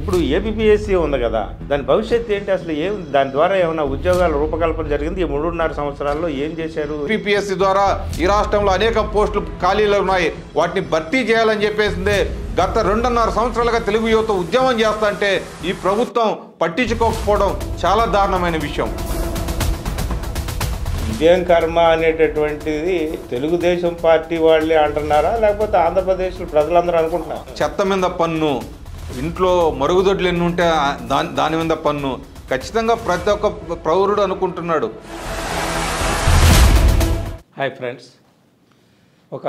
ఇప్పుడు ఏబిపిఎస్సీ ఉంది కదా దాని భవిష్యత్తు ఏంటి అసలు ఏం దాని ద్వారా ఏమైనా ఉద్యోగాల రూపకల్పన జరిగింది ఈ మూడున్నర సంవత్సరాల్లో ఏం చేశారు ఏపీఎస్సీ ద్వారా ఈ రాష్ట్రంలో అనేక పోస్టులు ఖాళీలు ఉన్నాయి వాటిని భర్తీ చేయాలని చెప్పేసిందే గత రెండున్నర సంవత్సరాలుగా తెలుగు యువత ఉద్యమం అంటే ఈ ప్రభుత్వం పట్టించుకోకపోవడం చాలా దారుణమైన విషయం ఉద్యం కర్మ అనేటటువంటిది తెలుగుదేశం పార్టీ వాళ్ళే అంటున్నారా లేకపోతే ఆంధ్రప్రదేశ్ ప్రజలందరూ అనుకుంటున్నారు చెత్త మీద పన్ను ఇంట్లో మరుగుదొడ్లు ఎన్ని ఉంటే దాని దాని మీద పన్ను ఖచ్చితంగా ప్రతి ఒక్క ప్రౌరుడు అనుకుంటున్నాడు హాయ్ ఫ్రెండ్స్ ఒక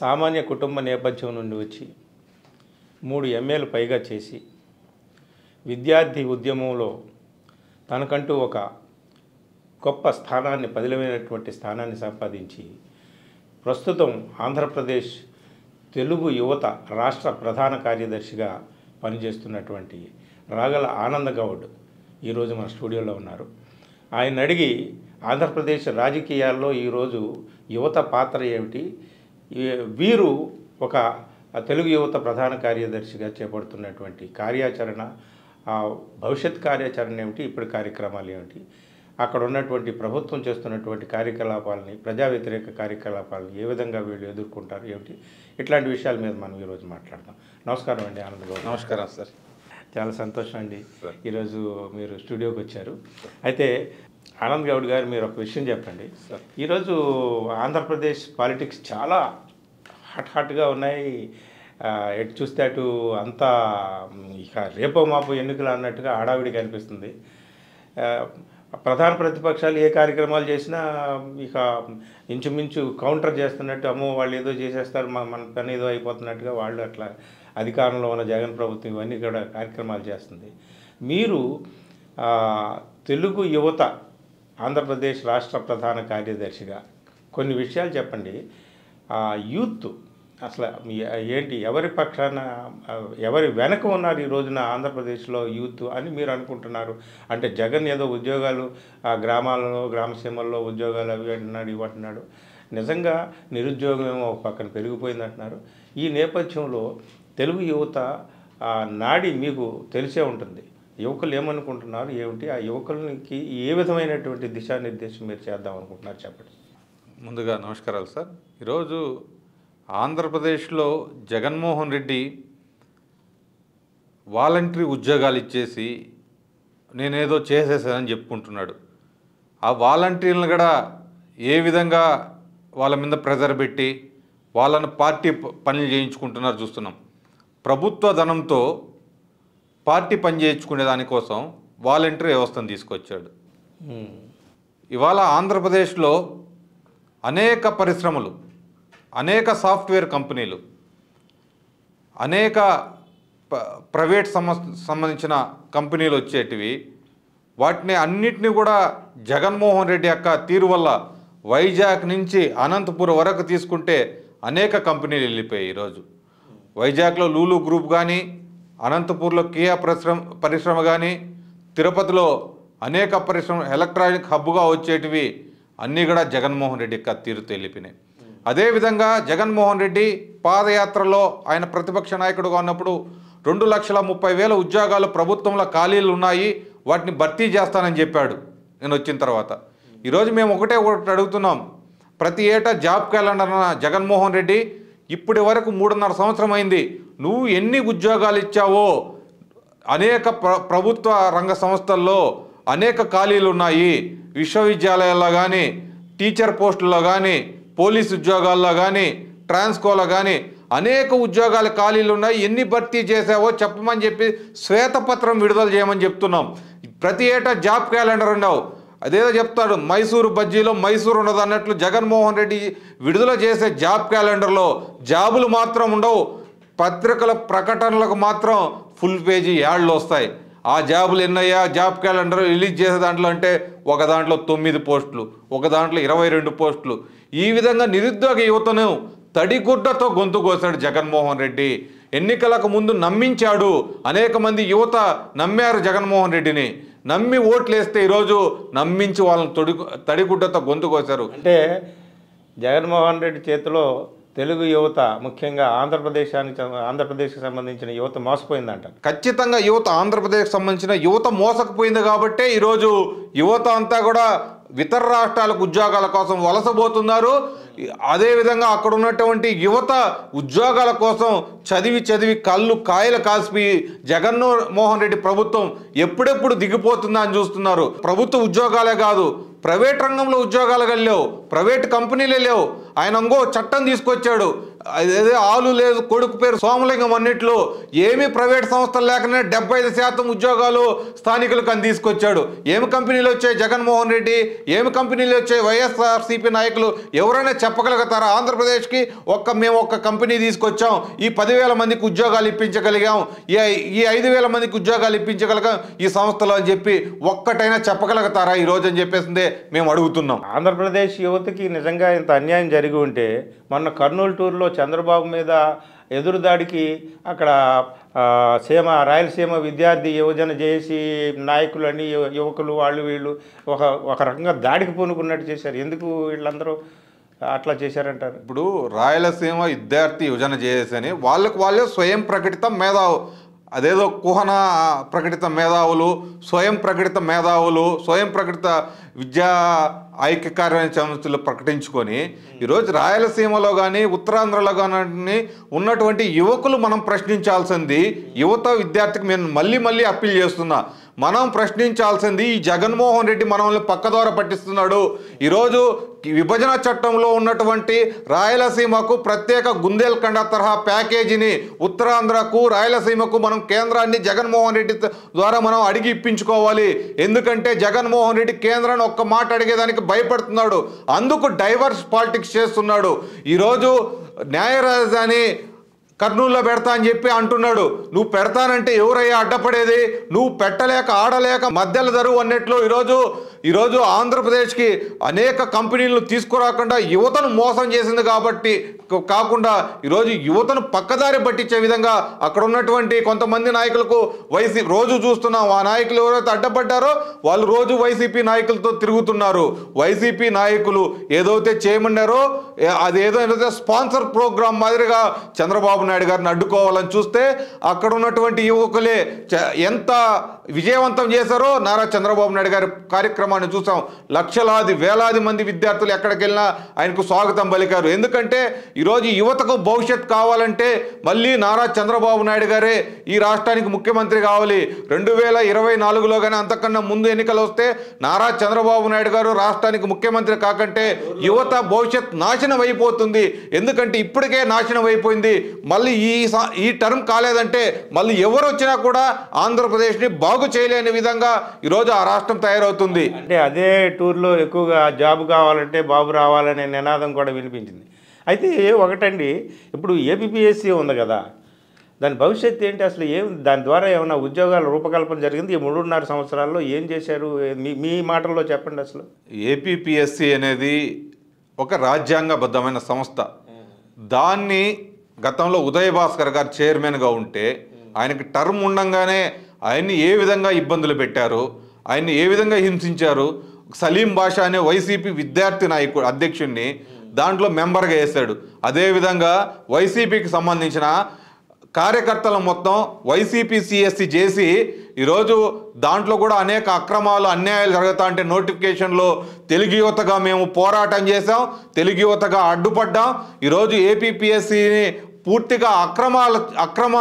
సామాన్య కుటుంబ నేపథ్యం నుండి వచ్చి మూడు ఎంఏలు పైగా చేసి విద్యార్థి ఉద్యమంలో తనకంటూ ఒక గొప్ప స్థానాన్ని పదిలమైనటువంటి స్థానాన్ని సంపాదించి ప్రస్తుతం ఆంధ్రప్రదేశ్ తెలుగు యువత రాష్ట్ర ప్రధాన కార్యదర్శిగా పనిచేస్తున్నటువంటి రాగల ఆనంద గౌడ్ ఈరోజు మన స్టూడియోలో ఉన్నారు ఆయన అడిగి ఆంధ్రప్రదేశ్ రాజకీయాల్లో ఈరోజు యువత పాత్ర ఏమిటి వీరు ఒక తెలుగు యువత ప్రధాన కార్యదర్శిగా చేపడుతున్నటువంటి కార్యాచరణ భవిష్యత్ కార్యాచరణ ఏమిటి ఇప్పుడు కార్యక్రమాలు ఏమిటి అక్కడ ఉన్నటువంటి ప్రభుత్వం చేస్తున్నటువంటి కార్యకలాపాలని ప్రజా వ్యతిరేక కార్యకలాపాలని ఏ విధంగా వీళ్ళు ఎదుర్కొంటారు ఏమిటి ఇట్లాంటి విషయాల మీద మనం ఈరోజు మాట్లాడదాం నమస్కారం అండి ఆనంద్ గారు నమస్కారం సార్ చాలా సంతోషం అండి ఈరోజు మీరు స్టూడియోకి వచ్చారు అయితే ఆనంద్ గౌడ్ గారు మీరు ఒక విషయం చెప్పండి ఈరోజు ఆంధ్రప్రదేశ్ పాలిటిక్స్ చాలా హాట్ హాట్గా ఉన్నాయి ఎటు చూస్తే అటు అంతా ఇక రేపో మాపు ఎన్నికలు అన్నట్టుగా హడావిడి కనిపిస్తుంది ప్రధాన ప్రతిపక్షాలు ఏ కార్యక్రమాలు చేసినా ఇక ఇంచుమించు కౌంటర్ చేస్తున్నట్టు అమ్మో వాళ్ళు ఏదో చేసేస్తారు మన పని ఏదో అయిపోతున్నట్టుగా వాళ్ళు అట్లా అధికారంలో ఉన్న జగన్ ప్రభుత్వం ఇవన్నీ కూడా కార్యక్రమాలు చేస్తుంది మీరు తెలుగు యువత ఆంధ్రప్రదేశ్ రాష్ట్ర ప్రధాన కార్యదర్శిగా కొన్ని విషయాలు చెప్పండి యూత్ అసలు ఏంటి ఎవరి పక్షాన ఎవరి వెనక ఉన్నారు ఈ రోజున ఆంధ్రప్రదేశ్లో యూత్ అని మీరు అనుకుంటున్నారు అంటే జగన్ ఏదో ఉద్యోగాలు ఆ గ్రామాలలో గ్రామసీమల్లో ఉద్యోగాలు అవి అంటున్నాడు అంటున్నాడు నిజంగా నిరుద్యోగం ఏమో ఒక పక్కన పెరిగిపోయిందంటున్నారు ఈ నేపథ్యంలో తెలుగు యువత నాడి మీకు తెలిసే ఉంటుంది యువకులు ఏమనుకుంటున్నారు ఏమిటి ఆ యువకులకి ఏ విధమైనటువంటి దిశానిర్దేశం మీరు చేద్దాం అనుకుంటున్నారు చెప్పండి ముందుగా నమస్కారాలు సార్ ఈరోజు ఆంధ్రప్రదేశ్లో జగన్మోహన్ రెడ్డి వాలంటరీ ఉద్యోగాలు ఇచ్చేసి నేనేదో చేసేసానని చెప్పుకుంటున్నాడు ఆ వాలంటీర్లను కూడా ఏ విధంగా వాళ్ళ మీద ప్రెజర్ పెట్టి వాళ్ళను పార్టీ పనులు చేయించుకుంటున్నారు చూస్తున్నాం ప్రభుత్వ ధనంతో పార్టీ పని చేయించుకునే దానికోసం వాలంటీర్ వ్యవస్థను తీసుకొచ్చాడు ఇవాళ ఆంధ్రప్రదేశ్లో అనేక పరిశ్రమలు అనేక సాఫ్ట్వేర్ కంపెనీలు అనేక ప్రైవేట్ సంబంధించిన కంపెనీలు వచ్చేటివి వాటిని అన్నిటిని కూడా జగన్మోహన్ రెడ్డి యొక్క తీరు వల్ల వైజాగ్ నుంచి అనంతపురం వరకు తీసుకుంటే అనేక కంపెనీలు వెళ్ళిపోయాయి ఈరోజు వైజాగ్లో లూలు గ్రూప్ కానీ అనంతపూర్లో కియా పరిశ్రమ పరిశ్రమ కానీ తిరుపతిలో అనేక పరిశ్రమ ఎలక్ట్రానిక్ హబ్గా వచ్చేటివి అన్నీ కూడా జగన్మోహన్ రెడ్డి యొక్క తీరుతో వెళ్ళిపోయినాయి అదేవిధంగా జగన్మోహన్ రెడ్డి పాదయాత్రలో ఆయన ప్రతిపక్ష నాయకుడుగా ఉన్నప్పుడు రెండు లక్షల ముప్పై వేల ఉద్యోగాలు ప్రభుత్వంలో ఖాళీలు ఉన్నాయి వాటిని భర్తీ చేస్తానని చెప్పాడు నేను వచ్చిన తర్వాత ఈరోజు మేము ఒకటే ఒకటి అడుగుతున్నాం ప్రతి ఏటా జాబ్ క్యాలెండర్ అన్న జగన్మోహన్ రెడ్డి ఇప్పటి వరకు మూడున్నర సంవత్సరం అయింది నువ్వు ఎన్ని ఉద్యోగాలు ఇచ్చావో అనేక ప్ర ప్రభుత్వ రంగ సంస్థల్లో అనేక ఖాళీలు ఉన్నాయి విశ్వవిద్యాలయాల్లో కానీ టీచర్ పోస్టుల్లో కానీ పోలీసు ఉద్యోగాల్లో కానీ ట్రాన్స్కోలో కానీ అనేక ఉద్యోగాల ఖాళీలు ఉన్నాయి ఎన్ని భర్తీ చేశావో చెప్పమని చెప్పి శ్వేతపత్రం విడుదల చేయమని చెప్తున్నాం ప్రతి ఏటా జాబ్ క్యాలెండర్ ఉండవు అదేదో చెప్తాడు మైసూరు బజ్జీలో మైసూరు ఉండదు అన్నట్లు జగన్మోహన్ రెడ్డి విడుదల చేసే జాబ్ క్యాలెండర్లో జాబులు మాత్రం ఉండవు పత్రికల ప్రకటనలకు మాత్రం ఫుల్ పేజీ యాడ్లు వస్తాయి ఆ జాబులు ఎన్నయ్యా జాబ్ క్యాలెండర్ రిలీజ్ చేసే దాంట్లో అంటే ఒక దాంట్లో తొమ్మిది పోస్టులు ఒక దాంట్లో ఇరవై రెండు పోస్టులు ఈ విధంగా నిరుద్యోగ యువతను తడిగుడ్డతో గొంతు కోసాడు జగన్మోహన్ రెడ్డి ఎన్నికలకు ముందు నమ్మించాడు అనేక మంది యువత నమ్మారు జగన్మోహన్ రెడ్డిని నమ్మి ఓట్లేస్తే ఈరోజు నమ్మించి వాళ్ళని తొడి తడిగుడ్డతో గొంతు కోశారు అంటే జగన్మోహన్ రెడ్డి చేతిలో తెలుగు యువత ముఖ్యంగా ఆంధ్రప్రదేశానికి ఆంధ్రప్రదేశ్కి సంబంధించిన యువత మోసపోయిందంట ఖచ్చితంగా యువత ఆంధ్రప్రదేశ్కి సంబంధించిన యువత మోసకపోయింది కాబట్టే ఈరోజు యువత అంతా కూడా ఇతర రాష్ట్రాలకు ఉద్యోగాల కోసం వలసపోతున్నారు అదేవిధంగా అక్కడ ఉన్నటువంటి యువత ఉద్యోగాల కోసం చదివి చదివి కళ్ళు కాయలు కాసిపి జగన్మోహన్ రెడ్డి ప్రభుత్వం ఎప్పుడెప్పుడు దిగిపోతుందా అని చూస్తున్నారు ప్రభుత్వ ఉద్యోగాలే కాదు ప్రైవేట్ రంగంలో ఉద్యోగాలు లేవు ప్రైవేట్ కంపెనీలే లేవు ఆయన ఇంకో చట్టం తీసుకొచ్చాడు అదే ఆలు లేదు కొడుకు పేరు సోమలింగం అన్నిట్లో ఏమీ ప్రైవేట్ సంస్థలు లేకనే డెబ్బై ఐదు శాతం ఉద్యోగాలు స్థానికులకు అని తీసుకొచ్చాడు ఏమి కంపెనీలు వచ్చాయి జగన్మోహన్ రెడ్డి ఏమి కంపెనీలు వచ్చాయి వైఎస్ఆర్సీపీ నాయకులు ఎవరైనా చెప్పగలుగుతారా ఆంధ్రప్రదేశ్కి ఒక్క మేము ఒక్క కంపెనీ తీసుకొచ్చాం ఈ పదివేల మందికి ఉద్యోగాలు ఇప్పించగలిగాం ఈ ఈ ఐదు వేల మందికి ఉద్యోగాలు ఇప్పించగలిగాం ఈ సంస్థలో అని చెప్పి ఒక్కటైనా చెప్పగలుగుతారా ఈరోజు అని చెప్పేసిందే మేము అడుగుతున్నాం ఆంధ్రప్రదేశ్ యువతకి నిజంగా ఇంత అన్యాయం జరిగి ఉంటే మొన్న కర్నూలు టూర్లో చంద్రబాబు మీద ఎదురుదాడికి అక్కడ సీమ రాయలసీమ విద్యార్థి యువజన జేసి అని యువకులు వాళ్ళు వీళ్ళు ఒక ఒక రకంగా దాడికి పూనుకున్నట్టు చేశారు ఎందుకు వీళ్ళందరూ అట్లా చేశారంటారు ఇప్పుడు రాయలసీమ విద్యార్థి యువజన జేఏసీ అని వాళ్ళకు వాళ్ళే స్వయం ప్రకటిత మేధావు అదేదో కుహన ప్రకటిత మేధావులు స్వయం ప్రకటిత మేధావులు స్వయం ప్రకటిత విద్యా ఐక్యకార్యాన్ని చమతులు ప్రకటించుకొని ఈరోజు రాయలసీమలో కానీ ఉత్తరాంధ్రలో కానీ ఉన్నటువంటి యువకులు మనం ప్రశ్నించాల్సింది యువత విద్యార్థికి నేను మళ్ళీ మళ్ళీ అప్పీల్ చేస్తున్నా మనం ప్రశ్నించాల్సింది ఈ జగన్మోహన్ రెడ్డి మనల్ని ద్వారా పట్టిస్తున్నాడు ఈరోజు విభజన చట్టంలో ఉన్నటువంటి రాయలసీమకు ప్రత్యేక గుందేల్కండ తరహా ప్యాకేజీని ఉత్తరాంధ్రకు రాయలసీమకు మనం కేంద్రాన్ని జగన్మోహన్ రెడ్డి ద్వారా మనం అడిగి ఇప్పించుకోవాలి ఎందుకంటే జగన్మోహన్ రెడ్డి కేంద్రాన్ని ఒక్క మాట అడిగేదానికి భయపడుతున్నాడు అందుకు డైవర్స్ పాలిటిక్స్ చేస్తున్నాడు ఈరోజు న్యాయ రాజధాని కర్నూల్లో పెడతా అని చెప్పి అంటున్నాడు నువ్వు పెడతానంటే ఎవరయ్యా అడ్డపడేది నువ్వు పెట్టలేక ఆడలేక మధ్యల ధరువు అన్నట్లు ఈరోజు ఈరోజు ఆంధ్రప్రదేశ్కి అనేక కంపెనీలను తీసుకురాకుండా యువతను మోసం చేసింది కాబట్టి కాకుండా ఈరోజు యువతను పక్కదారి పట్టించే విధంగా అక్కడ ఉన్నటువంటి కొంతమంది నాయకులకు వైసీ రోజు చూస్తున్నాం ఆ నాయకులు ఎవరైతే అడ్డపడ్డారో వాళ్ళు రోజు వైసీపీ నాయకులతో తిరుగుతున్నారు వైసీపీ నాయకులు ఏదైతే చేయమన్నారో అది ఏదో స్పాన్సర్ ప్రోగ్రాం మాదిరిగా చంద్రబాబు నాయుడు గారిని అడ్డుకోవాలని చూస్తే అక్కడ ఉన్నటువంటి యువకులే ఎంత విజయవంతం చేశారో నారా చంద్రబాబు నాయుడు గారి కార్యక్రమాన్ని చూసాం లక్షలాది వేలాది మంది విద్యార్థులు ఎక్కడికి వెళ్ళినా ఆయనకు స్వాగతం పలికారు ఎందుకంటే ఈరోజు యువతకు భవిష్యత్ కావాలంటే మళ్ళీ నారా చంద్రబాబు నాయుడు గారే ఈ రాష్ట్రానికి ముఖ్యమంత్రి కావాలి రెండు వేల ఇరవై నాలుగులో కానీ అంతకన్నా ముందు ఎన్నికలు వస్తే నారా చంద్రబాబు నాయుడు గారు రాష్ట్రానికి ముఖ్యమంత్రి కాకంటే యువత భవిష్యత్ నాశనం అయిపోతుంది ఎందుకంటే ఇప్పటికే నాశనం అయిపోయింది మళ్ళీ ఈ ఈ టర్మ్ కాలేదంటే మళ్ళీ ఎవరు వచ్చినా కూడా ఆంధ్రప్రదేశ్ని బాగు సాగు చేయలేని విధంగా ఈరోజు ఆ రాష్ట్రం తయారవుతుంది అంటే అదే టూర్లో ఎక్కువగా జాబ్ కావాలంటే బాబు రావాలనే నినాదం కూడా వినిపించింది అయితే ఒకటండి ఇప్పుడు ఏపీపీఎస్సీ ఉంది కదా దాని భవిష్యత్తు ఏంటి అసలు ఏం దాని ద్వారా ఏమైనా ఉద్యోగాల రూపకల్పన జరిగింది ఈ మూడున్నర సంవత్సరాల్లో ఏం చేశారు మీ మీ మాటల్లో చెప్పండి అసలు ఏపీపీఎస్సీ అనేది ఒక రాజ్యాంగబద్ధమైన సంస్థ దాన్ని గతంలో ఉదయ భాస్కర్ గారు చైర్మన్గా ఉంటే ఆయనకి టర్మ్ ఉండగానే ఆయన్ని ఏ విధంగా ఇబ్బందులు పెట్టారు ఆయన్ని ఏ విధంగా హింసించారు సలీం బాషా అనే వైసీపీ విద్యార్థి నాయకుడు అధ్యక్షుడిని దాంట్లో మెంబర్గా వేశాడు అదేవిధంగా వైసీపీకి సంబంధించిన కార్యకర్తల మొత్తం వైసీపీ సిఎస్సి చేసి ఈరోజు దాంట్లో కూడా అనేక అక్రమాలు అన్యాయాలు జరుగుతా అంటే నోటిఫికేషన్లో తెలుగు యువతగా మేము పోరాటం చేసాం తెలుగు యువతగా అడ్డుపడ్డాం ఈరోజు ఏపీపీఎస్సిని పూర్తిగా అక్రమాల అక్రమ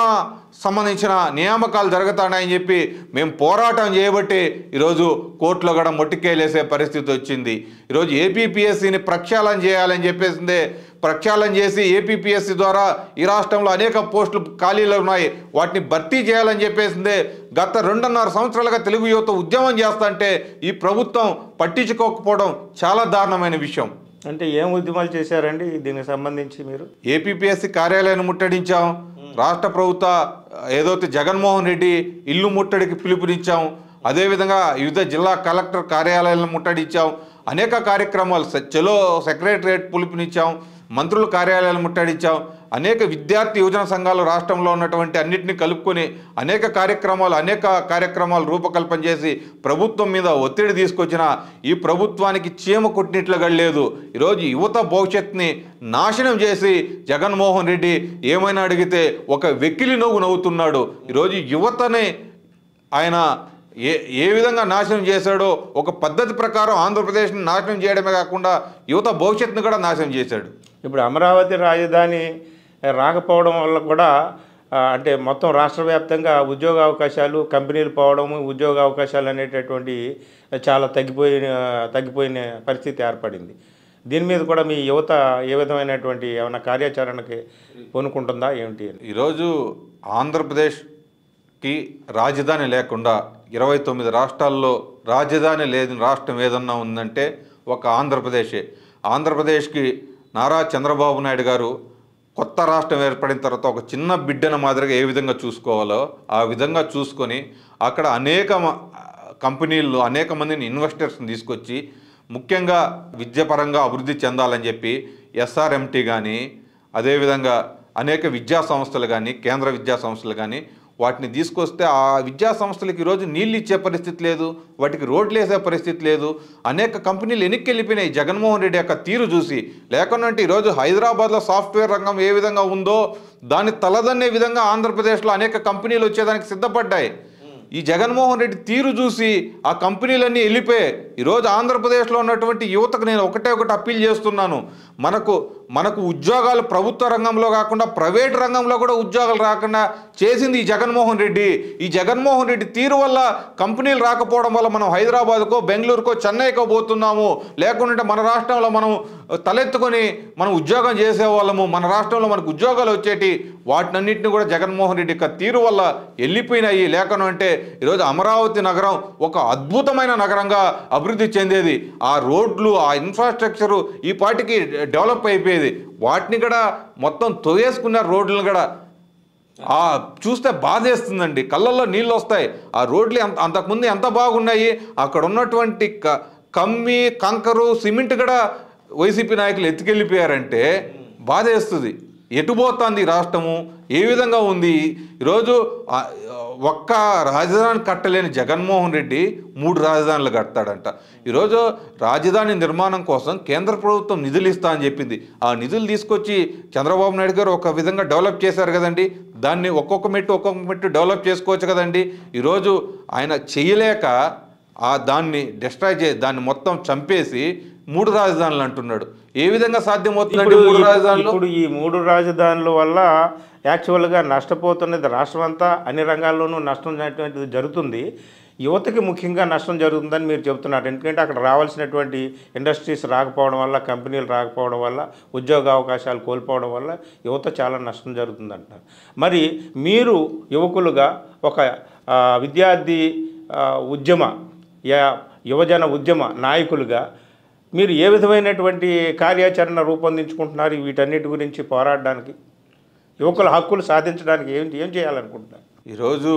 సంబంధించిన నియామకాలు జరుగుతున్నాయని చెప్పి మేము పోరాటం చేయబట్టి ఈరోజు కోర్టులో కూడా మొట్టికేలేసే పరిస్థితి వచ్చింది ఈరోజు ఏపీపీఎస్సీని ప్రక్షాళన చేయాలని చెప్పేసిందే ప్రక్షాళన చేసి ఏపీపీఎస్సీ ద్వారా ఈ రాష్ట్రంలో అనేక పోస్టులు ఖాళీలు ఉన్నాయి వాటిని భర్తీ చేయాలని చెప్పేసిందే గత రెండున్నర సంవత్సరాలుగా తెలుగు యువత ఉద్యమం అంటే ఈ ప్రభుత్వం పట్టించుకోకపోవడం చాలా దారుణమైన విషయం అంటే ఏం ఉద్యమాలు చేశారండి దీనికి సంబంధించి మీరు ఏపీపీఎస్సీ కార్యాలయాన్ని ముట్టడించాం రాష్ట్ర ప్రభుత్వ ఏదైతే జగన్మోహన్ రెడ్డి ఇల్లు ముట్టడికి పిలుపునిచ్చాం అదేవిధంగా వివిధ జిల్లా కలెక్టర్ కార్యాలయాలను ముట్టడించాం అనేక కార్యక్రమాలు చలో సెక్రటరియట్ పిలుపునిచ్చాం మంత్రుల కార్యాలయాలు ముట్టడించాం అనేక విద్యార్థి యువజన సంఘాలు రాష్ట్రంలో ఉన్నటువంటి అన్నింటినీ కలుపుకొని అనేక కార్యక్రమాలు అనేక కార్యక్రమాలు రూపకల్పన చేసి ప్రభుత్వం మీద ఒత్తిడి తీసుకొచ్చిన ఈ ప్రభుత్వానికి చీమ కొట్టినట్లుగా లేదు ఈరోజు యువత భవిష్యత్తుని నాశనం చేసి జగన్మోహన్ రెడ్డి ఏమైనా అడిగితే ఒక వెక్కిలి నవ్వు నవ్వుతున్నాడు ఈరోజు యువతని ఆయన ఏ ఏ విధంగా నాశనం చేశాడో ఒక పద్ధతి ప్రకారం ఆంధ్రప్రదేశ్ని నాశనం చేయడమే కాకుండా యువత భవిష్యత్తును కూడా నాశనం చేశాడు ఇప్పుడు అమరావతి రాజధాని రాకపోవడం వల్ల కూడా అంటే మొత్తం రాష్ట్ర వ్యాప్తంగా ఉద్యోగ అవకాశాలు కంపెనీలు పోవడము ఉద్యోగ అవకాశాలు అనేటటువంటి చాలా తగ్గిపోయిన తగ్గిపోయిన పరిస్థితి ఏర్పడింది దీని మీద కూడా మీ యువత ఏ విధమైనటువంటి ఏమైనా కార్యాచరణకి పనుకుంటుందా ఏమిటి ఈరోజు ఆంధ్రప్రదేశ్కి రాజధాని లేకుండా ఇరవై తొమ్మిది రాష్ట్రాల్లో రాజధాని లేని రాష్ట్రం ఏదన్నా ఉందంటే ఒక ఆంధ్రప్రదేశే ఆంధ్రప్రదేశ్కి నారా చంద్రబాబు నాయుడు గారు కొత్త రాష్ట్రం ఏర్పడిన తర్వాత ఒక చిన్న బిడ్డన మాదిరిగా ఏ విధంగా చూసుకోవాలో ఆ విధంగా చూసుకొని అక్కడ అనేక కంపెనీల్లో అనేక మందిని ఇన్వెస్టర్స్ని తీసుకొచ్చి ముఖ్యంగా విద్యాపరంగా అభివృద్ధి చెందాలని చెప్పి ఎస్ఆర్ఎంటీ కానీ అదేవిధంగా అనేక విద్యా సంస్థలు కానీ కేంద్ర విద్యా సంస్థలు కానీ వాటిని తీసుకొస్తే ఆ విద్యా సంస్థలకు ఈరోజు నీళ్ళు ఇచ్చే పరిస్థితి లేదు వాటికి రోడ్లు వేసే పరిస్థితి లేదు అనేక కంపెనీలు వెనక్కి వెళ్ళిపోయినాయి జగన్మోహన్ రెడ్డి యొక్క తీరు చూసి లేకుండా ఈరోజు హైదరాబాద్లో సాఫ్ట్వేర్ రంగం ఏ విధంగా ఉందో దాన్ని తలదన్నే విధంగా ఆంధ్రప్రదేశ్లో అనేక కంపెనీలు వచ్చేదానికి సిద్ధపడ్డాయి ఈ జగన్మోహన్ రెడ్డి తీరు చూసి ఆ కంపెనీలన్నీ వెళ్ళిపోయాయి ఈరోజు ఆంధ్రప్రదేశ్లో ఉన్నటువంటి యువతకు నేను ఒకటే ఒకటి అప్పీల్ చేస్తున్నాను మనకు మనకు ఉద్యోగాలు ప్రభుత్వ రంగంలో కాకుండా ప్రైవేట్ రంగంలో కూడా ఉద్యోగాలు రాకుండా చేసింది ఈ జగన్మోహన్ రెడ్డి ఈ జగన్మోహన్ రెడ్డి తీరు వల్ల కంపెనీలు రాకపోవడం వల్ల మనం హైదరాబాద్కో బెంగళూరుకో చెన్నైకో పోతున్నాము లేకుంటే మన రాష్ట్రంలో మనం తలెత్తుకొని మనం ఉద్యోగం చేసేవాళ్ళము మన రాష్ట్రంలో మనకు ఉద్యోగాలు వచ్చేటి వాటినన్నింటినీ కూడా జగన్మోహన్ రెడ్డి యొక్క తీరు వల్ల వెళ్ళిపోయినాయి లేకనంటే ఈరోజు అమరావతి నగరం ఒక అద్భుతమైన నగరంగా అభివృద్ధి చెందేది ఆ రోడ్లు ఆ ఇన్ఫ్రాస్ట్రక్చరు ఈ పాటికి డెవలప్ అయిపోయేది వాటిని కూడా మొత్తం తొగేసుకున్న రోడ్లను కూడా ఆ చూస్తే బాధేస్తుందండి కళ్ళల్లో నీళ్ళు వస్తాయి ఆ రోడ్లు ఎంత అంతకుముందు ఎంత బాగున్నాయి అక్కడ ఉన్నటువంటి క కమ్మి కంకరు సిమెంట్ కూడా వైసీపీ నాయకులు ఎత్తుకెళ్ళిపోయారంటే బాధేస్తుంది ఎటుపోతుంది రాష్ట్రము ఏ విధంగా ఉంది ఈరోజు ఒక్క రాజధాని కట్టలేని జగన్మోహన్ రెడ్డి మూడు రాజధానులు కడతాడంట ఈరోజు రాజధాని నిర్మాణం కోసం కేంద్ర ప్రభుత్వం నిధులు ఇస్తా అని చెప్పింది ఆ నిధులు తీసుకొచ్చి చంద్రబాబు నాయుడు గారు ఒక విధంగా డెవలప్ చేశారు కదండి దాన్ని ఒక్కొక్క మెట్టు ఒక్కొక్క మెట్టు డెవలప్ చేసుకోవచ్చు కదండి ఈరోజు ఆయన చేయలేక ఆ దాన్ని డిస్ట్రాయ్ చే దాన్ని మొత్తం చంపేసి మూడు రాజధానులు అంటున్నాడు ఏ విధంగా సాధ్యమవుతుంది మూడు రాజధానులు ఇప్పుడు ఈ మూడు రాజధానుల వల్ల యాక్చువల్గా నష్టపోతున్నది రాష్ట్రం అంతా అన్ని రంగాల్లోనూ నష్టం జరుగుతుంది యువతకి ముఖ్యంగా నష్టం జరుగుతుందని మీరు చెబుతున్నారు ఎందుకంటే అక్కడ రావాల్సినటువంటి ఇండస్ట్రీస్ రాకపోవడం వల్ల కంపెనీలు రాకపోవడం వల్ల ఉద్యోగ అవకాశాలు కోల్పోవడం వల్ల యువత చాలా నష్టం జరుగుతుందంటారు మరి మీరు యువకులుగా ఒక విద్యార్థి ఉద్యమ యువజన ఉద్యమ నాయకులుగా మీరు ఏ విధమైనటువంటి కార్యాచరణ రూపొందించుకుంటున్నారు వీటన్నిటి గురించి పోరాడడానికి యువకుల హక్కులు సాధించడానికి ఏం ఏం చేయాలనుకుంటున్నారు ఈరోజు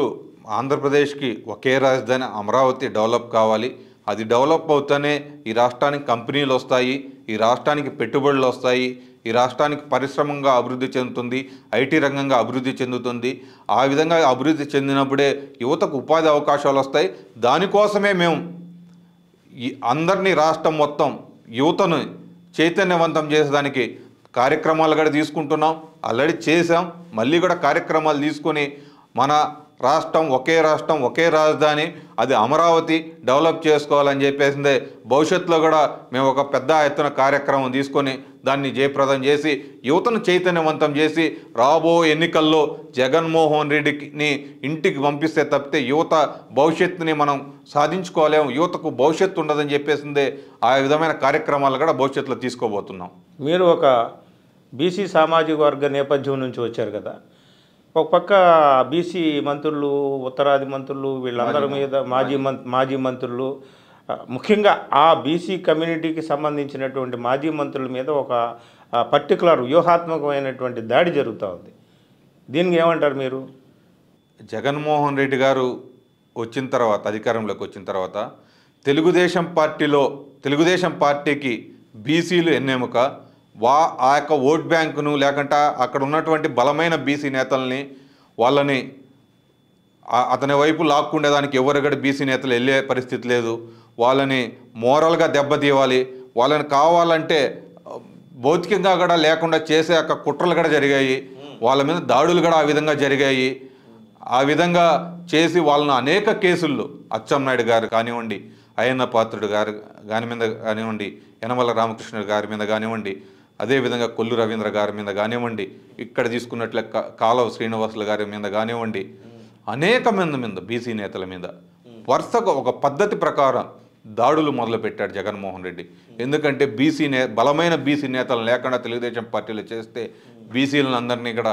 ఆంధ్రప్రదేశ్కి ఒకే రాజధాని అమరావతి డెవలప్ కావాలి అది డెవలప్ అవుతూనే ఈ రాష్ట్రానికి కంపెనీలు వస్తాయి ఈ రాష్ట్రానికి పెట్టుబడులు వస్తాయి ఈ రాష్ట్రానికి పరిశ్రమంగా అభివృద్ధి చెందుతుంది ఐటీ రంగంగా అభివృద్ధి చెందుతుంది ఆ విధంగా అభివృద్ధి చెందినప్పుడే యువతకు ఉపాధి అవకాశాలు వస్తాయి దానికోసమే మేము అందరినీ రాష్ట్రం మొత్తం యువతను చైతన్యవంతం చేసేదానికి కార్యక్రమాలు కూడా తీసుకుంటున్నాం ఆల్రెడీ చేసాం మళ్ళీ కూడా కార్యక్రమాలు తీసుకొని మన రాష్ట్రం ఒకే రాష్ట్రం ఒకే రాజధాని అది అమరావతి డెవలప్ చేసుకోవాలని చెప్పేసిందే భవిష్యత్తులో కూడా మేము ఒక పెద్ద ఎత్తున కార్యక్రమం తీసుకొని దాన్ని జయప్రదం చేసి యువతను చైతన్యవంతం చేసి రాబో ఎన్నికల్లో జగన్మోహన్ రెడ్డిని ఇంటికి పంపిస్తే తప్పితే యువత భవిష్యత్తుని మనం సాధించుకోలేము యువతకు భవిష్యత్తు ఉండదని చెప్పేసిందే ఆ విధమైన కార్యక్రమాలు కూడా భవిష్యత్తులో తీసుకోబోతున్నాం మీరు ఒక బీసీ సామాజిక వర్గ నేపథ్యం నుంచి వచ్చారు కదా ఒక పక్క బీసీ మంత్రులు ఉత్తరాది మంత్రులు వీళ్ళందరి మీద మాజీ మాజీ మంత్రులు ముఖ్యంగా ఆ బీసీ కమ్యూనిటీకి సంబంధించినటువంటి మాజీ మంత్రుల మీద ఒక పర్టికులర్ వ్యూహాత్మకమైనటువంటి దాడి జరుగుతూ ఉంది దీనికి ఏమంటారు మీరు జగన్మోహన్ రెడ్డి గారు వచ్చిన తర్వాత అధికారంలోకి వచ్చిన తర్వాత తెలుగుదేశం పార్టీలో తెలుగుదేశం పార్టీకి బీసీలు ఎన్నెముక వా ఆ యొక్క ఓట్ బ్యాంకును లేకుంటే అక్కడ ఉన్నటువంటి బలమైన బీసీ నేతల్ని వాళ్ళని అతని వైపు లాక్కుండేదానికి కూడా బీసీ నేతలు వెళ్ళే పరిస్థితి లేదు వాళ్ళని మోరల్గా దెబ్బతీయాలి వాళ్ళని కావాలంటే భౌతికంగా కూడా లేకుండా చేసే యొక్క కుట్రలు కూడా జరిగాయి వాళ్ళ మీద దాడులు కూడా ఆ విధంగా జరిగాయి ఆ విధంగా చేసి వాళ్ళను అనేక కేసుల్లో అచ్చెన్నాయుడు గారు కానివ్వండి అయ్యన్న పాత్రుడు గారు గాని మీద కానివ్వండి యనమల రామకృష్ణుడు గారి మీద కానివ్వండి అదేవిధంగా కొల్లు రవీంద్ర గారి మీద కానివ్వండి ఇక్కడ తీసుకున్నట్ల కాలవ శ్రీనివాసుల గారి మీద కానివ్వండి అనేక మంది మీద బీసీ నేతల మీద వరుసగా ఒక పద్ధతి ప్రకారం దాడులు మొదలుపెట్టాడు జగన్మోహన్ రెడ్డి ఎందుకంటే బీసీ నే బలమైన బీసీ నేతలు లేకుండా తెలుగుదేశం పార్టీలు చేస్తే బీసీలను అందరినీ ఇక్కడ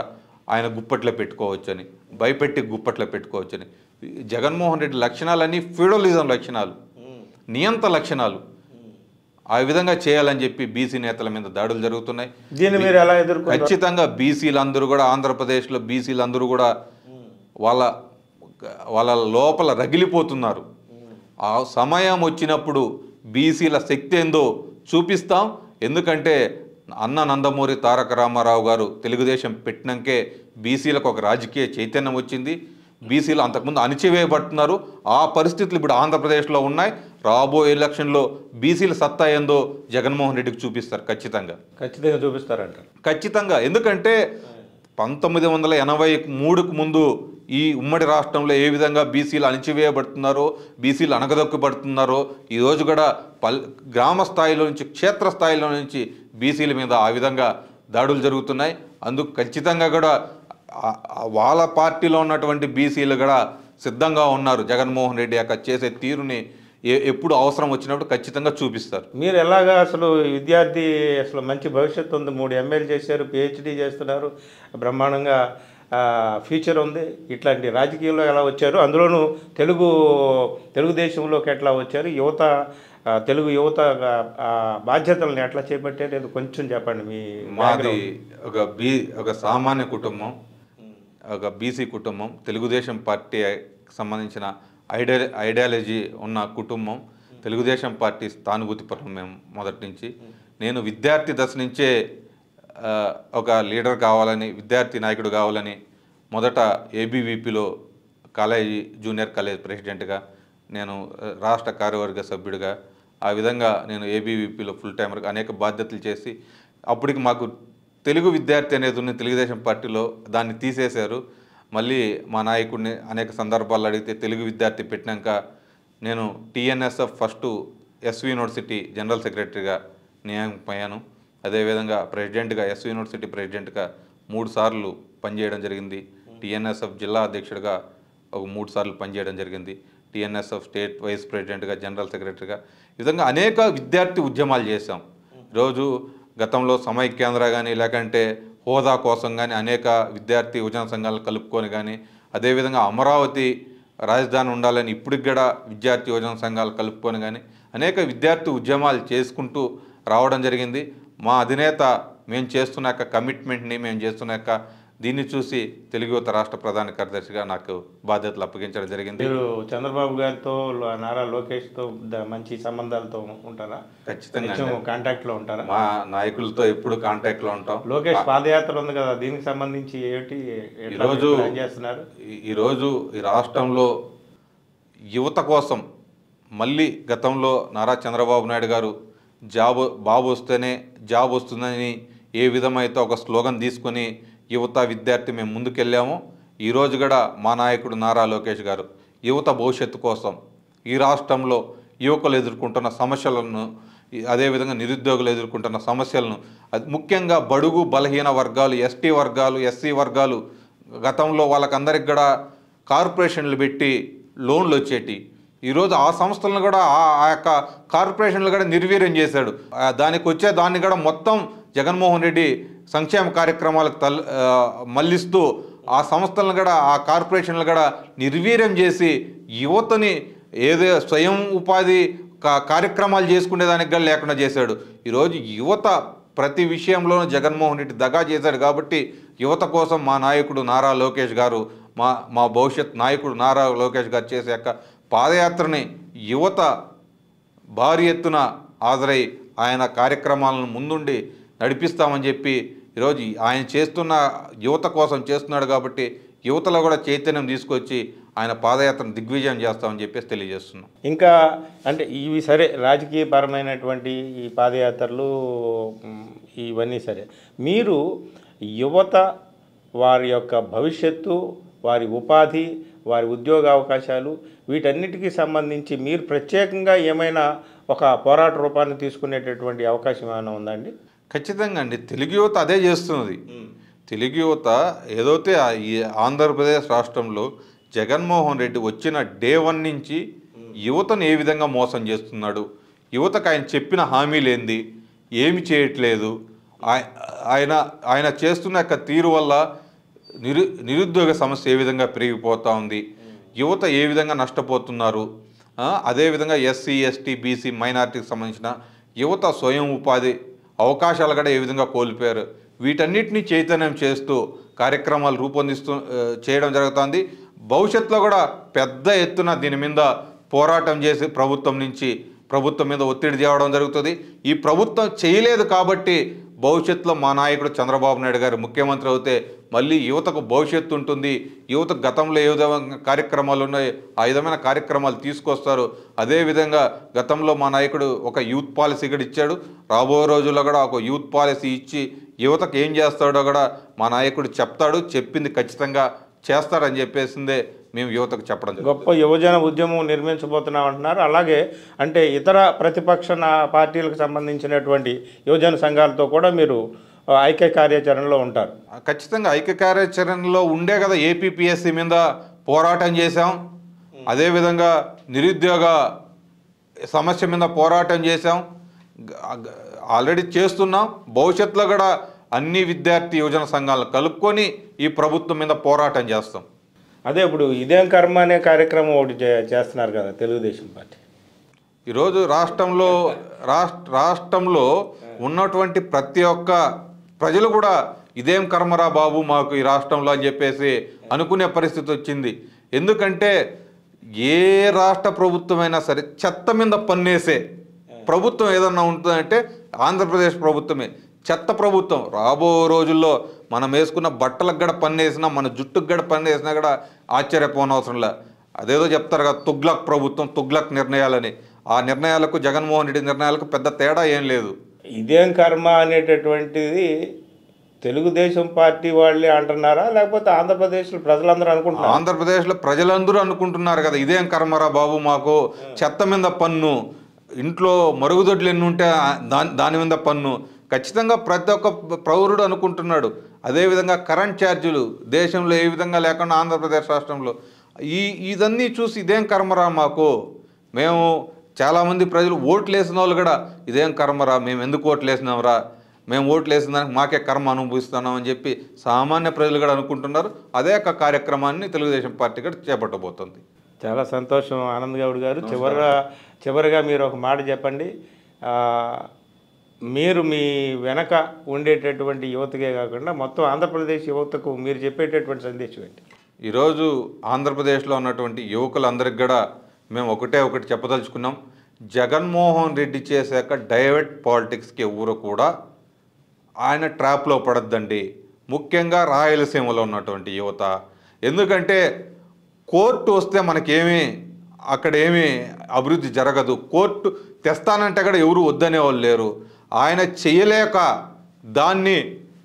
ఆయన గుప్పట్లో పెట్టుకోవచ్చని భయపెట్టి గుప్పట్లో పెట్టుకోవచ్చని జగన్మోహన్ రెడ్డి లక్షణాలన్నీ ఫ్యూడలిజం లక్షణాలు నియంత లక్షణాలు ఆ విధంగా చేయాలని చెప్పి బీసీ నేతల మీద దాడులు జరుగుతున్నాయి దీన్ని మీరు ఎలా ఎదుర్కొ ఖచ్చితంగా బీసీలందరూ కూడా ఆంధ్రప్రదేశ్లో బీసీలందరూ కూడా వాళ్ళ వాళ్ళ లోపల రగిలిపోతున్నారు ఆ సమయం వచ్చినప్పుడు బీసీల శక్తి ఏందో చూపిస్తాం ఎందుకంటే అన్న నందమూరి తారక రామారావు గారు తెలుగుదేశం పెట్టినాకే బీసీలకు ఒక రాజకీయ చైతన్యం వచ్చింది బీసీలు అంతకుముందు అణిచివేయబడుతున్నారు ఆ పరిస్థితులు ఇప్పుడు ఆంధ్రప్రదేశ్లో ఉన్నాయి రాబోయే ఎలక్షన్లో బీసీల సత్తా ఏందో జగన్మోహన్ రెడ్డికి చూపిస్తారు ఖచ్చితంగా ఖచ్చితంగా చూపిస్తారంట ఖచ్చితంగా ఎందుకంటే పంతొమ్మిది వందల ఎనభై మూడుకు ముందు ఈ ఉమ్మడి రాష్ట్రంలో ఏ విధంగా బీసీలు అణిచివేయబడుతున్నారో బీసీలు అణగదొక్కబడుతున్నారో ఈరోజు కూడా పల్ గ్రామ స్థాయిలో నుంచి క్షేత్ర స్థాయిలో నుంచి బీసీల మీద ఆ విధంగా దాడులు జరుగుతున్నాయి అందుకు ఖచ్చితంగా కూడా వాళ్ళ పార్టీలో ఉన్నటువంటి బీసీలు కూడా సిద్ధంగా ఉన్నారు జగన్మోహన్ రెడ్డి యొక్క చేసే తీరుని ఎప్పుడు అవసరం వచ్చినప్పుడు ఖచ్చితంగా చూపిస్తారు మీరు ఎలాగా అసలు విద్యార్థి అసలు మంచి భవిష్యత్తు ఉంది మూడు ఎమ్మెల్యే చేశారు పిహెచ్డి చేస్తున్నారు బ్రహ్మాండంగా ఫ్యూచర్ ఉంది ఇట్లాంటి రాజకీయాల్లో ఎలా వచ్చారు అందులోనూ తెలుగు తెలుగుదేశంలోకి ఎట్లా వచ్చారు యువత తెలుగు యువత బాధ్యతలను ఎట్లా చేపట్టారు కొంచెం చెప్పండి మీ మాది ఒక బీ ఒక సామాన్య కుటుంబం ఒక బీసీ కుటుంబం తెలుగుదేశం పార్టీ సంబంధించిన ఐడియా ఐడియాలజీ ఉన్న కుటుంబం తెలుగుదేశం పార్టీ స్థానుభూతిపరం మేము మొదటి నుంచి నేను విద్యార్థి దశ నుంచే ఒక లీడర్ కావాలని విద్యార్థి నాయకుడు కావాలని మొదట ఏబీవీపీలో కాలేజీ జూనియర్ కాలేజ్ ప్రెసిడెంట్గా నేను రాష్ట్ర కార్యవర్గ సభ్యుడిగా ఆ విధంగా నేను ఏబీవీపీలో ఫుల్ టైమర్గా అనేక బాధ్యతలు చేసి అప్పటికి మాకు తెలుగు విద్యార్థి అనేది ఉన్న తెలుగుదేశం పార్టీలో దాన్ని తీసేశారు మళ్ళీ మా నాయకుడిని అనేక సందర్భాల్లో అడిగితే తెలుగు విద్యార్థి పెట్టినాక నేను TNSF first SV university general సెక్రటరీగా నియమపోయాను అదేవిధంగా ప్రెసిడెంట్గా ఎస్వి యూనివర్సిటీ ప్రెసిడెంట్గా మూడు సార్లు పనిచేయడం జరిగింది టీఎన్ఎస్ఎఫ్ జిల్లా అధ్యక్షుడిగా ఒక మూడు సార్లు పనిచేయడం జరిగింది టీఎన్ఎస్ఎఫ్ స్టేట్ వైస్ ప్రెసిడెంట్గా జనరల్ సెక్రటరీగా ఈ విధంగా అనేక విద్యార్థి ఉద్యమాలు చేశాం రోజు గతంలో సమైక్యాంధ్ర కానీ లేకంటే హోదా కోసం కానీ అనేక విద్యార్థి యువజన సంఘాలను కలుపుకొని కానీ అదేవిధంగా అమరావతి రాజధాని ఉండాలని ఇప్పటికి కూడా విద్యార్థి యువజన సంఘాలు కలుపుకొని కానీ అనేక విద్యార్థి ఉద్యమాలు చేసుకుంటూ రావడం జరిగింది మా అధినేత మేము చేస్తున్న యొక్క కమిట్మెంట్ని మేము చేస్తున్న యొక్క దీన్ని చూసి తెలుగు యువత రాష్ట్ర ప్రధాన కార్యదర్శిగా నాకు బాధ్యతలు అప్పగించడం జరిగింది మీరు చంద్రబాబు గారితో నారా లోకేష్తో మంచి సంబంధాలతో ఉంటారా ఖచ్చితంగా కాంటాక్ట్లో ఉంటారా మా నాయకులతో ఎప్పుడు కాంటాక్ట్లో ఉంటాం లోకేష్ పాదయాత్ర ఉంది కదా దీనికి సంబంధించి ఏమిటి ఈరోజు చేస్తున్నారు ఈరోజు ఈ రాష్ట్రంలో యువత కోసం మళ్ళీ గతంలో నారా చంద్రబాబు నాయుడు గారు జాబ్ బాబు వస్తేనే జాబ్ వస్తుందని ఏ విధమైతే ఒక స్లోగన్ తీసుకొని యువత విద్యార్థి మేము ముందుకెళ్ళాము ఈరోజు కూడా మా నాయకుడు నారా లోకేష్ గారు యువత భవిష్యత్తు కోసం ఈ రాష్ట్రంలో యువకులు ఎదుర్కొంటున్న సమస్యలను అదేవిధంగా నిరుద్యోగులు ఎదుర్కొంటున్న సమస్యలను ముఖ్యంగా బడుగు బలహీన వర్గాలు ఎస్టీ వర్గాలు ఎస్సీ వర్గాలు గతంలో వాళ్ళకందరికి కూడా కార్పొరేషన్లు పెట్టి లోన్లు వచ్చేటి ఈరోజు ఆ సంస్థలను కూడా ఆ యొక్క కార్పొరేషన్లు కూడా నిర్వీర్యం చేశాడు దానికి వచ్చే దాన్ని కూడా మొత్తం జగన్మోహన్ రెడ్డి సంక్షేమ కార్యక్రమాలకు తల్ మళ్లిస్తూ ఆ సంస్థలను కూడా ఆ కార్పొరేషన్లు కూడా నిర్వీర్యం చేసి యువతని ఏదో స్వయం ఉపాధి కార్యక్రమాలు చేసుకునేదానికి కూడా లేకుండా చేశాడు ఈరోజు యువత ప్రతి విషయంలోనూ జగన్మోహన్ రెడ్డి దగా చేశాడు కాబట్టి యువత కోసం మా నాయకుడు నారా లోకేష్ గారు మా మా భవిష్యత్ నాయకుడు నారా లోకేష్ గారు చేసే పాదయాత్రని యువత భారీ ఎత్తున హాజరై ఆయన కార్యక్రమాలను ముందుండి నడిపిస్తామని చెప్పి ఈరోజు ఆయన చేస్తున్న యువత కోసం చేస్తున్నాడు కాబట్టి యువతలో కూడా చైతన్యం తీసుకొచ్చి ఆయన పాదయాత్రను దిగ్విజయం చేస్తామని చెప్పేసి తెలియజేస్తున్నాం ఇంకా అంటే ఇవి సరే రాజకీయపరమైనటువంటి ఈ పాదయాత్రలు ఇవన్నీ సరే మీరు యువత వారి యొక్క భవిష్యత్తు వారి ఉపాధి వారి ఉద్యోగ అవకాశాలు వీటన్నిటికీ సంబంధించి మీరు ప్రత్యేకంగా ఏమైనా ఒక పోరాట రూపాన్ని తీసుకునేటటువంటి అవకాశం ఏమైనా ఉందండి ఖచ్చితంగా అండి తెలుగు యువత అదే చేస్తున్నది తెలుగు యువత ఏదైతే ఆంధ్రప్రదేశ్ రాష్ట్రంలో జగన్మోహన్ రెడ్డి వచ్చిన డే వన్ నుంచి యువతను ఏ విధంగా మోసం చేస్తున్నాడు యువతకు ఆయన చెప్పిన హామీలేంది ఏమి చేయట్లేదు ఆయన ఆయన చేస్తున్న యొక్క తీరు వల్ల నిరు నిరుద్యోగ సమస్య ఏ విధంగా పెరిగిపోతూ ఉంది యువత ఏ విధంగా నష్టపోతున్నారు అదేవిధంగా ఎస్సీ ఎస్టీ బీసీ మైనార్టీకి సంబంధించిన యువత స్వయం ఉపాధి అవకాశాలు కూడా ఏ విధంగా కోల్పోయారు వీటన్నిటిని చైతన్యం చేస్తూ కార్యక్రమాలు రూపొందిస్తూ చేయడం జరుగుతుంది భవిష్యత్తులో కూడా పెద్ద ఎత్తున దీని మీద పోరాటం చేసి ప్రభుత్వం నుంచి ప్రభుత్వం మీద ఒత్తిడి తేవడం జరుగుతుంది ఈ ప్రభుత్వం చేయలేదు కాబట్టి భవిష్యత్తులో మా నాయకుడు చంద్రబాబు నాయుడు గారు ముఖ్యమంత్రి అవుతే మళ్ళీ యువతకు భవిష్యత్తు ఉంటుంది యువతకు గతంలో ఏ విధమైన కార్యక్రమాలు ఉన్నాయి ఆ విధమైన కార్యక్రమాలు తీసుకొస్తారు అదేవిధంగా గతంలో మా నాయకుడు ఒక యూత్ పాలసీ కూడా ఇచ్చాడు రాబోయే రోజుల్లో కూడా ఒక యూత్ పాలసీ ఇచ్చి యువతకు ఏం చేస్తాడో కూడా మా నాయకుడు చెప్తాడు చెప్పింది ఖచ్చితంగా చేస్తాడని చెప్పేసిందే మేము యువతకు చెప్పడం గొప్ప యువజన ఉద్యమం నిర్మించబోతున్నాం అంటున్నారు అలాగే అంటే ఇతర ప్రతిపక్ష పార్టీలకు సంబంధించినటువంటి యువజన సంఘాలతో కూడా మీరు ఐక్య కార్యాచరణలో ఉంటారు ఖచ్చితంగా ఐక్య కార్యాచరణలో ఉండే కదా ఏపీపీఎస్సీ మీద పోరాటం చేశాం అదేవిధంగా నిరుద్యోగ సమస్య మీద పోరాటం చేశాం ఆల్రెడీ చేస్తున్నాం భవిష్యత్తులో కూడా అన్ని విద్యార్థి యువజన సంఘాలను కలుపుకొని ఈ ప్రభుత్వం మీద పోరాటం చేస్తాం అదే ఇప్పుడు ఇదేం కర్మ అనే కార్యక్రమం ఒకటి చేస్తున్నారు కదా తెలుగుదేశం పార్టీ ఈరోజు రాష్ట్రంలో రాష్ట్ర రాష్ట్రంలో ఉన్నటువంటి ప్రతి ఒక్క ప్రజలు కూడా ఇదేం కర్మరా బాబు మాకు ఈ రాష్ట్రంలో అని చెప్పేసి అనుకునే పరిస్థితి వచ్చింది ఎందుకంటే ఏ రాష్ట్ర ప్రభుత్వమైనా సరే చెత్త మీద పన్నేసే ప్రభుత్వం ఏదన్నా ఉంటుందంటే ఆంధ్రప్రదేశ్ ప్రభుత్వమే చెత్త ప్రభుత్వం రాబో రోజుల్లో మనం వేసుకున్న బట్టలకు కూడా పన్నేసినా మన జుట్టుకు కూడా పన్నేసినా కూడా ఆశ్చర్యపోనవసరంలా అదేదో చెప్తారు కదా తుగ్లక్ ప్రభుత్వం తుగ్లక్ నిర్ణయాలని ఆ నిర్ణయాలకు జగన్మోహన్ రెడ్డి నిర్ణయాలకు పెద్ద తేడా ఏం లేదు ఇదేం కర్మ అనేటటువంటిది తెలుగుదేశం పార్టీ వాళ్ళే అంటున్నారా లేకపోతే ఆంధ్రప్రదేశ్లో ప్రజలందరూ అనుకుంటున్నారు ఆంధ్రప్రదేశ్లో ప్రజలందరూ అనుకుంటున్నారు కదా ఇదేం కర్మరా బాబు మాకు చెత్త మీద పన్ను ఇంట్లో మరుగుదొడ్లు ఎన్ని ఉంటే దాని దాని మీద పన్ను ఖచ్చితంగా ప్రతి ఒక్క ప్రౌరుడు అనుకుంటున్నాడు అదేవిధంగా కరెంట్ ఛార్జీలు దేశంలో ఏ విధంగా లేకుండా ఆంధ్రప్రదేశ్ రాష్ట్రంలో ఈ ఇదన్నీ చూసి ఇదేం కర్మరా మాకు మేము చాలామంది ప్రజలు ఓట్లు వేసిన వాళ్ళు కూడా ఇదేం కర్మరా మేము ఎందుకు ఓట్లు వేసినాంరా మేము ఓట్లు వేసిన దానికి మాకే కర్మ అనుభవిస్తున్నాం అని చెప్పి సామాన్య ప్రజలు కూడా అనుకుంటున్నారు అదే ఒక కార్యక్రమాన్ని తెలుగుదేశం పార్టీ కూడా చేపట్టబోతుంది చాలా సంతోషం ఆనంద్ గౌడ్ గారు చివరిగా చివరిగా మీరు ఒక మాట చెప్పండి మీరు మీ వెనక ఉండేటటువంటి యువతకే కాకుండా మొత్తం ఆంధ్రప్రదేశ్ యువతకు మీరు చెప్పేటటువంటి సందేశం ఏంటి ఈరోజు ఆంధ్రప్రదేశ్లో ఉన్నటువంటి యువకులందరికి కూడా మేము ఒకటే ఒకటి చెప్పదలుచుకున్నాం జగన్మోహన్ రెడ్డి చేశాక డైవర్ట్ పాలిటిక్స్కి ఎవరు కూడా ఆయన ట్రాప్లో పడద్దండి ముఖ్యంగా రాయలసీమలో ఉన్నటువంటి యువత ఎందుకంటే కోర్టు వస్తే మనకేమీ అక్కడ ఏమీ అభివృద్ధి జరగదు కోర్టు తెస్తానంటే కూడా ఎవరు వాళ్ళు లేరు ఆయన చేయలేక దాన్ని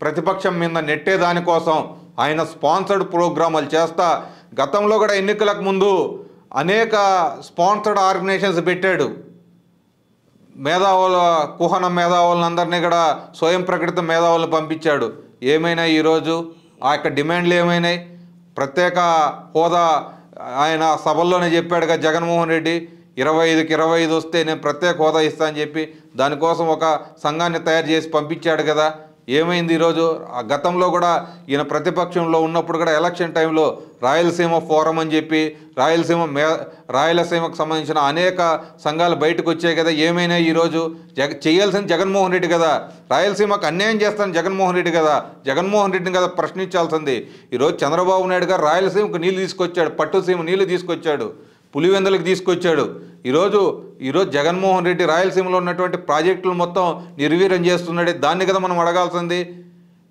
ప్రతిపక్షం మీద నెట్టేదానికోసం ఆయన స్పాన్సర్డ్ ప్రోగ్రాములు చేస్తా గతంలో కూడా ఎన్నికలకు ముందు అనేక స్పాన్సర్డ్ ఆర్గనైజేషన్స్ పెట్టాడు మేధావుల కుహన అందరినీ కూడా స్వయం ప్రకటిత మేధావులను పంపించాడు ఏమైనా ఈరోజు ఆ యొక్క డిమాండ్లు ఏమైనాయి ప్రత్యేక హోదా ఆయన సభల్లోనే చెప్పాడుగా జగన్మోహన్ రెడ్డి ఇరవై ఐదుకి ఇరవై ఐదు వస్తే నేను ప్రత్యేక హోదా ఇస్తా అని చెప్పి దానికోసం ఒక సంఘాన్ని తయారు చేసి పంపించాడు కదా ఏమైంది ఈరోజు గతంలో కూడా ఈయన ప్రతిపక్షంలో ఉన్నప్పుడు కూడా ఎలక్షన్ టైంలో రాయలసీమ ఫోరం అని చెప్పి రాయలసీమ మే రాయలసీమకు సంబంధించిన అనేక సంఘాలు బయటకు వచ్చాయి కదా ఏమైనా ఈరోజు జగ చేయాల్సిన జగన్మోహన్ రెడ్డి కదా రాయలసీమకు అన్యాయం చేస్తాను జగన్మోహన్ రెడ్డి కదా జగన్మోహన్ రెడ్డిని కదా ప్రశ్నించాల్సింది ఈరోజు చంద్రబాబు నాయుడు గారు రాయలసీమకు నీళ్ళు తీసుకొచ్చాడు పట్టుసీమ నీళ్ళు తీసుకొచ్చాడు పులివెందులకు తీసుకొచ్చాడు ఈరోజు ఈరోజు జగన్మోహన్ రెడ్డి రాయలసీమలో ఉన్నటువంటి ప్రాజెక్టులు మొత్తం నిర్వీర్యం చేస్తున్నాడే దాన్ని కదా మనం అడగాల్సింది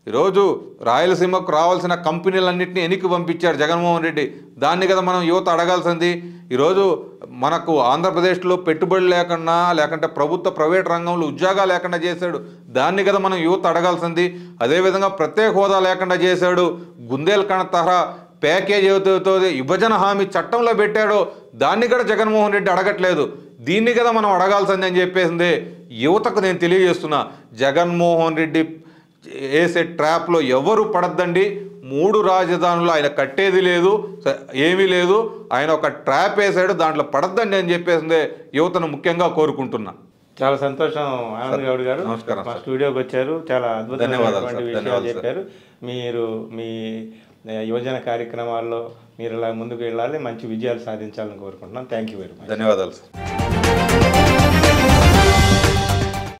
ఈరోజు రాయలసీమకు రావాల్సిన కంపెనీలన్నింటినీ వెనక్కి పంపించాడు జగన్మోహన్ రెడ్డి దాన్ని కదా మనం యువత అడగాల్సింది ఈరోజు మనకు ఆంధ్రప్రదేశ్లో పెట్టుబడి లేకుండా లేకుంటే ప్రభుత్వ ప్రైవేట్ రంగంలో ఉద్యోగాలు లేకుండా చేశాడు దాన్ని కదా మనం యువత అడగాల్సింది అదేవిధంగా ప్రత్యేక హోదా లేకుండా చేశాడు కణ తహా ప్యాకేజ్ ఏదైతే విభజన హామీ చట్టంలో పెట్టాడో దాన్ని కూడా జగన్మోహన్ రెడ్డి అడగట్లేదు దీన్ని కదా మనం అడగాల్సింది అని చెప్పేసింది యువతకు నేను తెలియజేస్తున్నా జగన్మోహన్ రెడ్డి వేసే ట్రాప్లో ఎవరు పడద్దండి మూడు రాజధానులు ఆయన కట్టేది లేదు ఏమీ లేదు ఆయన ఒక ట్రాప్ వేసాడు దాంట్లో పడద్దండి అని చెప్పేసిందే యువతను ముఖ్యంగా కోరుకుంటున్నా చాలా సంతోషం ఆనంద్ గౌడ్ గారు నమస్కారం స్టూడియోకి వచ్చారు చాలా అద్భుతమైన చెప్పారు మీరు మీ యువజన కార్యక్రమాల్లో మీరు ఇలా ముందుకు వెళ్ళాలి మంచి విజయాలు సాధించాలని కోరుకుంటున్నాం థ్యాంక్ యూ వెరీ మచ్ ధన్యవాదాలు సార్